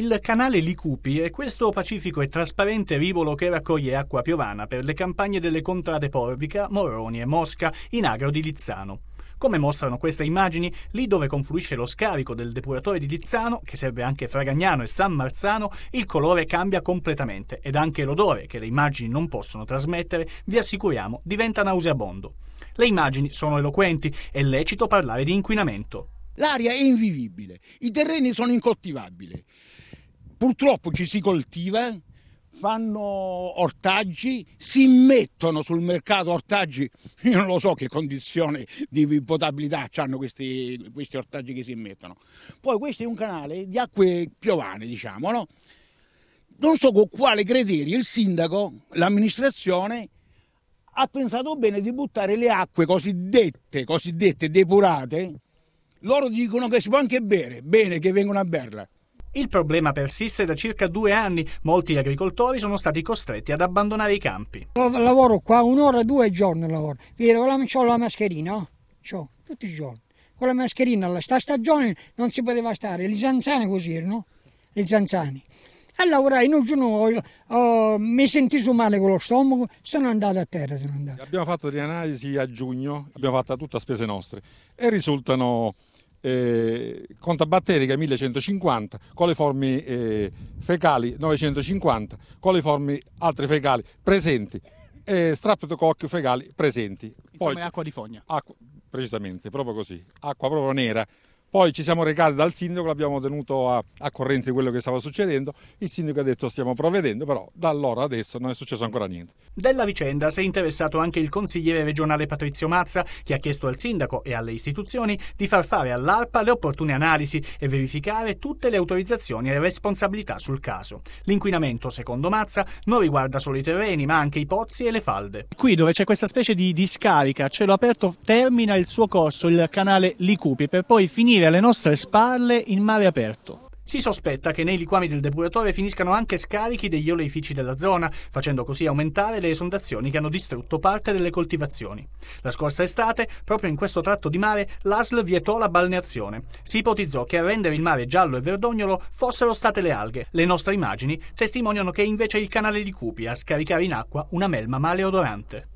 Il canale Licupi è questo pacifico e trasparente rivolo che raccoglie acqua piovana per le campagne delle contrade Porvica, Moroni e Mosca in agro di Lizzano. Come mostrano queste immagini, lì dove confluisce lo scarico del depuratore di Lizzano, che serve anche Fragagnano e San Marzano, il colore cambia completamente ed anche l'odore, che le immagini non possono trasmettere, vi assicuriamo, diventa nauseabondo. Le immagini sono eloquenti, è lecito parlare di inquinamento. L'aria è invivibile, i terreni sono incoltivabili. Purtroppo ci si coltiva, fanno ortaggi, si mettono sul mercato ortaggi, io non lo so che condizioni di potabilità hanno questi, questi ortaggi che si mettono. Poi questo è un canale di acque piovane, diciamo, no? Non so con quale criterio il sindaco, l'amministrazione, ha pensato bene di buttare le acque cosiddette, cosiddette depurate, loro dicono che si può anche bere, bene che vengono a berla. Il problema persiste da circa due anni. Molti agricoltori sono stati costretti ad abbandonare i campi. Lavoro qua un'ora, due giorni lavoro. Vedo, ho la mascherina, ho, tutti i giorni. Con la mascherina, alla sta stagione non si poteva stare. Le zanzane così erano, le zanzane. A lavorare in un giorno oh, oh mi sentivo male con lo stomaco, sono andato a terra. Sono andato. Abbiamo fatto delle analisi a giugno, abbiamo fatto tutto a spese nostre e risultano eh, contabatterica 1150, con coliformi eh, fecali 950, con le forme altre fecali presenti e streptococchi fecali presenti. Poi, acqua di fogna. Acqua, precisamente, proprio così, acqua proprio nera poi ci siamo recati dal sindaco, l'abbiamo tenuto a, a corrente di quello che stava succedendo, il sindaco ha detto stiamo provvedendo, però da allora adesso non è successo ancora niente. Della vicenda si è interessato anche il consigliere regionale Patrizio Mazza, che ha chiesto al sindaco e alle istituzioni di far fare all'ARPA le opportune analisi e verificare tutte le autorizzazioni e responsabilità sul caso. L'inquinamento, secondo Mazza, non riguarda solo i terreni, ma anche i pozzi e le falde. Qui dove c'è questa specie di discarica, cielo aperto, termina il suo corso, il canale Licupi, per poi finire finire alle nostre spalle in mare aperto. Si sospetta che nei liquami del depuratore finiscano anche scarichi degli oleifici della zona, facendo così aumentare le esondazioni che hanno distrutto parte delle coltivazioni. La scorsa estate, proprio in questo tratto di mare, l'ASL vietò la balneazione. Si ipotizzò che a rendere il mare giallo e verdognolo fossero state le alghe. Le nostre immagini testimoniano che è invece il canale di Cupi a scaricare in acqua una melma maleodorante.